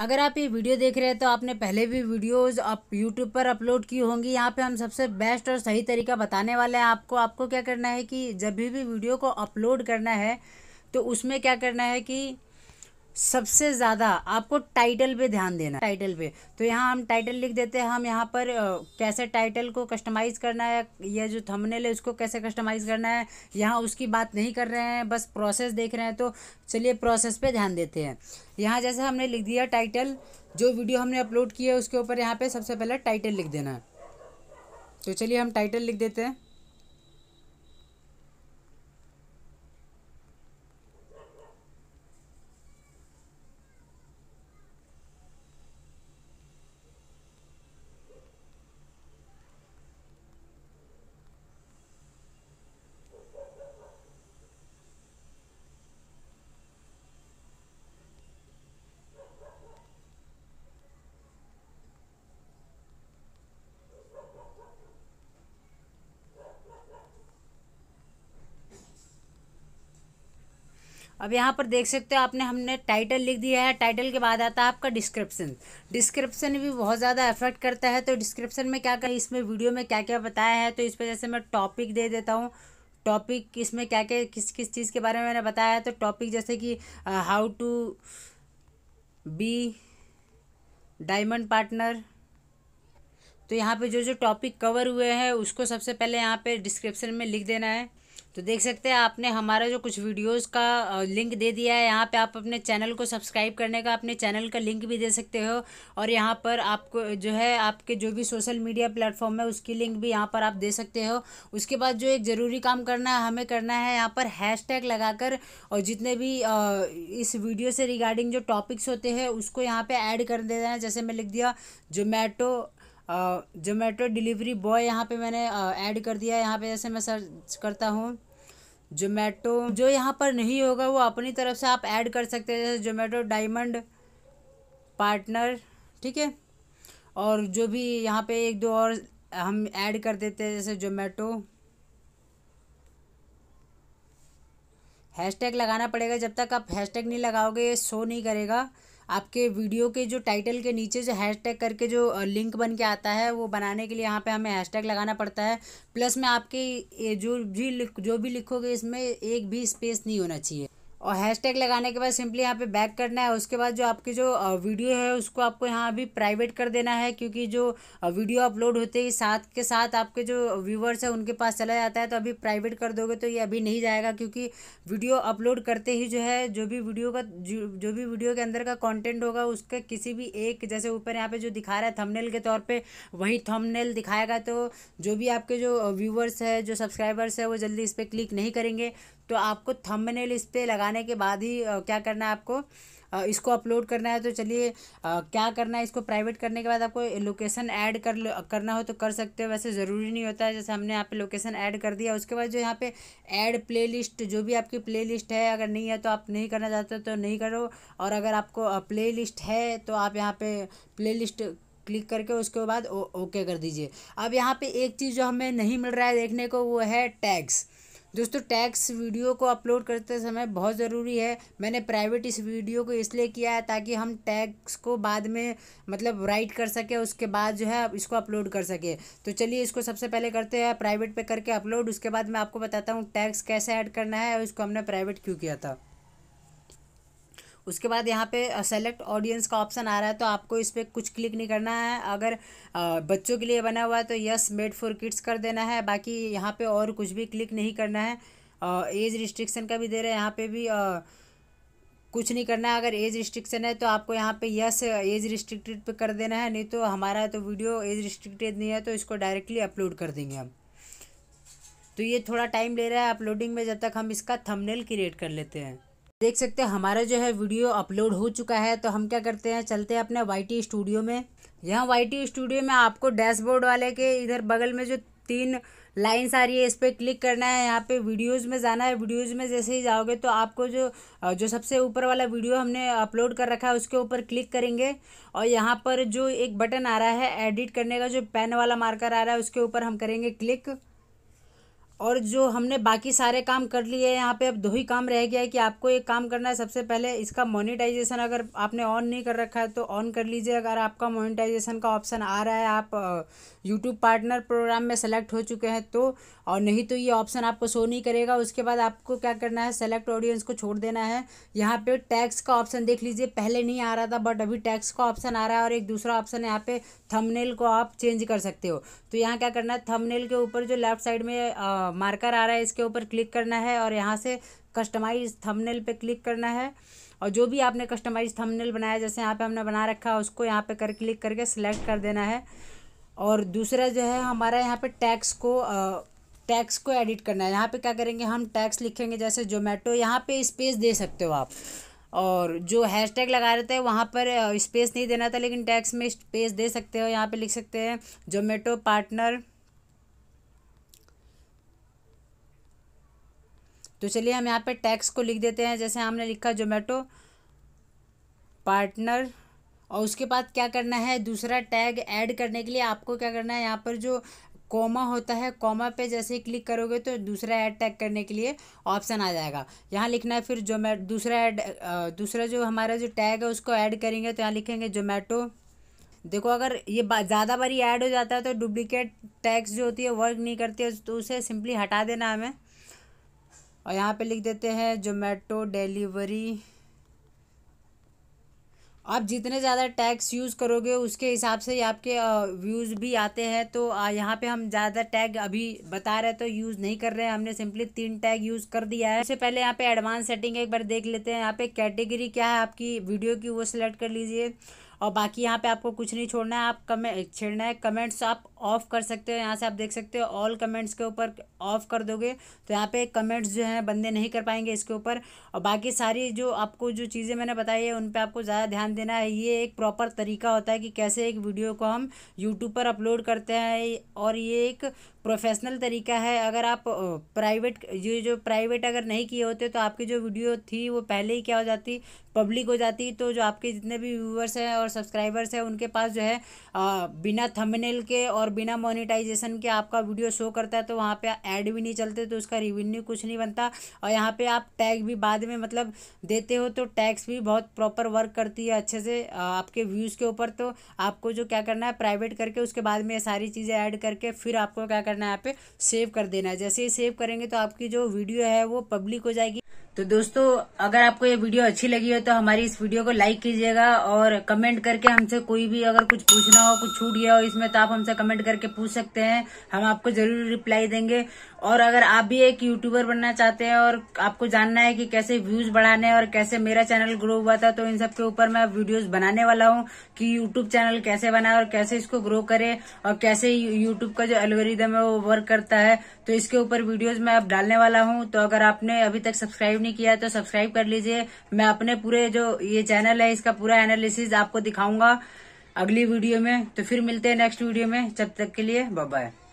अगर आप ये वीडियो देख रहे हैं तो आपने पहले भी वीडियोस आप यूट्यूब पर अपलोड की होंगी यहाँ पे हम सबसे बेस्ट और सही तरीका बताने वाले हैं आपको आपको क्या करना है कि जब भी भी वीडियो को अपलोड करना है तो उसमें क्या करना है कि सबसे ज़्यादा आपको टाइटल पे ध्यान देना टाइटल पे तो यहाँ हम टाइटल लिख देते हैं हम यहाँ पर कैसे टाइटल को कस्टमाइज़ करना है या जो थंबनेल है उसको कैसे कस्टमाइज़ करना है यहाँ उसकी बात नहीं कर रहे हैं बस प्रोसेस देख रहे हैं तो चलिए प्रोसेस पे ध्यान देते हैं यहाँ जैसे हमने लिख दिया टाइटल जो वीडियो हमने अपलोड किया है उसके ऊपर यहाँ पर सबसे पहले टाइटल लिख देना है तो चलिए हम टाइटल लिख देते हैं अब यहाँ पर देख सकते हो आपने हमने टाइटल लिख दिया है टाइटल के बाद आता है आपका डिस्क्रिप्शन डिस्क्रिप्शन भी बहुत ज़्यादा इफेक्ट करता है तो डिस्क्रिप्शन में क्या क्या इसमें वीडियो में क्या क्या बताया है तो इस वजह से मैं टॉपिक दे देता हूँ टॉपिक इसमें क्या क्या किस किस चीज़ के बारे में मैंने बताया है तो टॉपिक जैसे कि how to be diamond partner तो यहाँ पे जो जो टॉपिक कवर हुए हैं उसको सबसे पहले यहाँ पे डिस्क्रिप्शन में लिख देना है तो देख सकते हैं आपने हमारा जो कुछ वीडियोस का लिंक दे दिया है यहाँ पे आप अपने चैनल को सब्सक्राइब करने का अपने चैनल का लिंक भी दे सकते हो और यहाँ पर आपको जो है आपके जो भी सोशल मीडिया प्लेटफॉर्म है उसकी लिंक भी यहाँ पर आप दे सकते हो उसके बाद जो एक ज़रूरी काम करना है हमें करना है यहाँ पर हैश लगाकर और जितने भी इस वीडियो से रिगार्डिंग जो टॉपिक्स होते हैं उसको यहाँ पर ऐड कर देना है जैसे मैं लिख दिया जोमेटो जोमेटो डिलीवरी बॉय यहाँ पे मैंने ऐड कर दिया यहाँ पर जैसे मैं सर्च करता हूँ जोमेटो जो यहाँ पर नहीं होगा वो अपनी तरफ से आप ऐड कर सकते हैं जैसे जोमेटो डायमंड पार्टनर ठीक है और जो भी यहाँ पे एक दो और हम ऐड कर देते हैं जैसे जोमेटो हैशटैग लगाना पड़ेगा जब तक आप हैशटैग नहीं लगाओगे ये शो नहीं करेगा आपके वीडियो के जो टाइटल के नीचे जो हैशटैग करके जो लिंक बन के आता है वो बनाने के लिए यहाँ पे हमें हैशटैग लगाना पड़ता है प्लस में आपके जो भी जो भी लिखोगे इसमें एक भी स्पेस नहीं होना चाहिए और हैशटैग लगाने के बाद सिंपली यहाँ पे बैक करना है उसके बाद जो आपकी जो वीडियो है उसको आपको यहाँ अभी प्राइवेट कर देना है क्योंकि जो वीडियो अपलोड होते ही साथ के साथ आपके जो व्यूवर्स हैं उनके पास चला जाता है तो अभी प्राइवेट कर दोगे तो ये अभी नहीं जाएगा क्योंकि वीडियो अपलोड करते ही जो है जो भी वीडियो का जो भी वीडियो के अंदर का कॉन्टेंट होगा उसके किसी भी एक जैसे ऊपर यहाँ पर जो दिखा रहा है थमनेल के तौर पर वहीं थमनेल दिखाएगा तो जो भी आपके जो व्यूवर्स है जो सब्सक्राइबर्स है वो जल्दी इस पर क्लिक नहीं करेंगे तो आपको थमनेल इस पर लगा लगाने के बाद ही क्या करना है आपको इसको अपलोड करना है तो चलिए क्या करना है इसको प्राइवेट करने के बाद आपको लोकेशन ऐड कर करना हो तो कर सकते हो वैसे ज़रूरी नहीं होता है जैसे हमने यहाँ पे लोकेशन ऐड कर दिया उसके बाद जो यहाँ पे ऐड प्लेलिस्ट जो भी आपकी प्लेलिस्ट है अगर नहीं है तो आप नहीं करना चाहते हो तो नहीं करो और अगर आपको प्ले है तो आप यहाँ पर प्ले क्लिक करके उसके बाद ओके कर दीजिए अब यहाँ पे एक चीज़ जो हमें नहीं मिल रहा है देखने को वो है टैग्स दोस्तों टैक्स वीडियो को अपलोड करते समय बहुत ज़रूरी है मैंने प्राइवेट इस वीडियो को इसलिए किया है ताकि हम टैक्स को बाद में मतलब राइट कर सके उसके बाद जो है इसको अपलोड कर सके तो चलिए इसको सबसे पहले करते हैं प्राइवेट पे करके अपलोड उसके बाद मैं आपको बताता हूँ टैक्स कैसे ऐड करना है और इसको हमने प्राइवेट क्यों किया था उसके बाद यहाँ पे सेलेक्ट ऑडियंस का ऑप्शन आ रहा है तो आपको इस पर कुछ क्लिक नहीं करना है अगर बच्चों के लिए बना हुआ है तो यस मेड फॉर किड्स कर देना है बाकी यहाँ पे और कुछ भी क्लिक नहीं करना है एज रिस्ट्रिक्शन का भी दे रहे हैं यहाँ पे भी आ, कुछ नहीं करना है अगर एज रिस्ट्रिक्शन है तो आपको यहाँ पे यस एज रिस्ट्रिक्टेड पे कर देना है नहीं तो हमारा तो वीडियो एज रिस्ट्रिक्टेड नहीं है तो इसको डायरेक्टली अपलोड कर देंगे हम तो ये थोड़ा टाइम ले रहा है अपलोडिंग में जब तक हम इसका थंबनेल क्रिएट कर लेते हैं देख सकते हैं हमारा जो है वीडियो अपलोड हो चुका है तो हम क्या करते हैं चलते हैं अपने वाई स्टूडियो में यहाँ वाई स्टूडियो में आपको डैशबोर्ड वाले के इधर बगल में जो तीन लाइन्स आ रही है इस पर क्लिक करना है यहाँ पे वीडियोस में जाना है वीडियोस में जैसे ही जाओगे तो आपको जो जो सबसे ऊपर वाला वीडियो हमने अपलोड कर रखा है उसके ऊपर क्लिक करेंगे और यहाँ पर जो एक बटन आ रहा है एडिट करने का जो पेन वाला मार्कर आ रहा है उसके ऊपर हम करेंगे क्लिक और जो हमने बाकी सारे काम कर लिए यहाँ पे अब दो ही काम रह गया है कि आपको एक काम करना है सबसे पहले इसका मोनेटाइजेशन अगर आपने ऑन नहीं कर रखा है तो ऑन कर लीजिए अगर आपका मोनेटाइजेशन का ऑप्शन आ रहा है आप यूट्यूब पार्टनर प्रोग्राम में सेलेक्ट हो चुके हैं तो और नहीं तो ये ऑप्शन आपको शो नहीं करेगा उसके बाद आपको क्या करना है सेलेक्ट ऑडियंस को छोड़ देना है यहाँ पर टैक्स का ऑप्शन देख लीजिए पहले नहीं आ रहा था बट अभी टैक्स का ऑप्शन आ रहा है और एक दूसरा ऑप्शन यहाँ पर थमनेल को आप चेंज कर सकते हो तो यहाँ क्या करना है थमनेल के ऊपर जो लेफ्ट साइड में मार्कर आ रहा है इसके ऊपर क्लिक करना है और यहाँ से कस्टमाइज थंबनेल पे क्लिक करना है और जो भी आपने कस्टमाइज थंबनेल बनाया जैसे यहाँ पे हमने बना रखा है उसको यहाँ पे कर क्लिक करके सिलेक्ट कर देना है और दूसरा जो है हमारा यहाँ पे टैक्स को टैक्स को एडिट करना है यहाँ पे क्या करेंगे हम टैक्स लिखेंगे जैसे जोमेटो यहाँ पे स्पेस दे सकते हो आप और जो हैश टैग लगा रहे थे वहाँ पर स्पेस नहीं देना था लेकिन टैक्स में स्पेस दे सकते हो यहाँ पर लिख सकते हैं जोमेटो पार्टनर तो चलिए हम यहाँ पे टैक्स को लिख देते हैं जैसे हमने लिखा जोमेटो पार्टनर और उसके बाद क्या करना है दूसरा टैग ऐड करने के लिए आपको क्या करना है यहाँ पर जो कॉमा होता है कॉमा पे जैसे ही क्लिक करोगे तो दूसरा ऐड टैग करने के लिए ऑप्शन आ जाएगा यहाँ लिखना है फिर जोमेटो दूसरा ऐड दूसरा जो हमारा जो टैग है उसको ऐड करेंगे तो यहाँ लिखेंगे जोमेटो देखो अगर ये ज़्यादा बारी ऐड हो जाता है तो डुप्लीकेट टैक्स जो होती है वर्क नहीं करती है तो उसे सिंपली हटा देना हमें और यहाँ पे लिख देते हैं जोमेटो डिलीवरी आप जितने ज़्यादा टैग्स यूज़ करोगे उसके हिसाब से आपके व्यूज़ भी आते हैं तो यहाँ पे हम ज़्यादा टैग अभी बता रहे तो यूज़ नहीं कर रहे हैं हमने सिंपली तीन टैग यूज़ कर दिया है इससे पहले यहाँ पे एडवांस सेटिंग एक बार देख लेते हैं यहाँ पे कैटेगरी क्या है आपकी वीडियो की वो सिलेक्ट कर लीजिए और बाकी यहाँ पे आपको कुछ नहीं छोड़ना है आप कमेंट छेड़ना है कमेंट्स आप ऑफ़ कर सकते हो यहाँ से आप देख सकते हो ऑल कमेंट्स के ऊपर ऑफ़ कर दोगे तो यहाँ पे कमेंट्स जो हैं बंदे नहीं कर पाएंगे इसके ऊपर और बाकी सारी जो आपको जो चीज़ें मैंने बताई है उन पर आपको ज़्यादा ध्यान देना है ये एक प्रॉपर तरीका होता है कि कैसे एक वीडियो को हम यूट्यूब पर अपलोड करते हैं और ये एक प्रोफेशनल तरीका है अगर आप प्राइवेट ये जो प्राइवेट अगर नहीं किए होते तो आपकी जो वीडियो थी वो पहले ही क्या हो जाती पब्लिक हो जाती तो जो आपके जितने भी व्यूवर्स हैं और और सब्सक्राइबर्स है उनके पास जो है आ, बिना थंबनेल के और बिना मोनिटाइजेशन के आपका वीडियो शो करता है तो वहाँ पे ऐड भी नहीं चलते तो उसका रिवेन्यू कुछ नहीं बनता और यहाँ पे आप टैग भी बाद में मतलब देते हो तो टैक्स भी बहुत प्रॉपर वर्क करती है अच्छे से आपके व्यूज़ के ऊपर तो आपको जो क्या करना है प्राइवेट करके उसके बाद में ये सारी चीज़ें ऐड करके फिर आपको क्या करना है यहाँ पर सेव कर देना है जैसे ही सेव करेंगे तो आपकी जो वीडियो है वो पब्लिक हो जाएगी तो दोस्तों अगर आपको ये वीडियो अच्छी लगी हो तो हमारी इस वीडियो को लाइक कीजिएगा और कमेंट करके हमसे कोई भी अगर कुछ पूछना हो कुछ छूट गया हो इसमें तो आप हमसे कमेंट करके पूछ सकते हैं हम आपको जरूर रिप्लाई देंगे और अगर आप भी एक यूट्यूबर बनना चाहते हैं और आपको जानना है कि कैसे व्यूज बढ़ाने और कैसे मेरा चैनल ग्रो हुआ था तो इन सबके ऊपर मैं वीडियोज बनाने वाला हूँ कि यूट्यूब चैनल कैसे बनाए और कैसे इसको ग्रो करे और कैसे यूट्यूब का जो एलवेरिदम है वो वर्क करता है तो इसके ऊपर वीडियोज मैं अब डालने वाला हूँ तो अगर आपने अभी तक सब्सक्राइब नहीं किया है तो सब्सक्राइब कर लीजिए मैं अपने पूरे जो ये चैनल है इसका पूरा एनालिसिस आपको दिखाऊंगा अगली वीडियो में तो फिर मिलते हैं नेक्स्ट वीडियो में जब तक के लिए बाय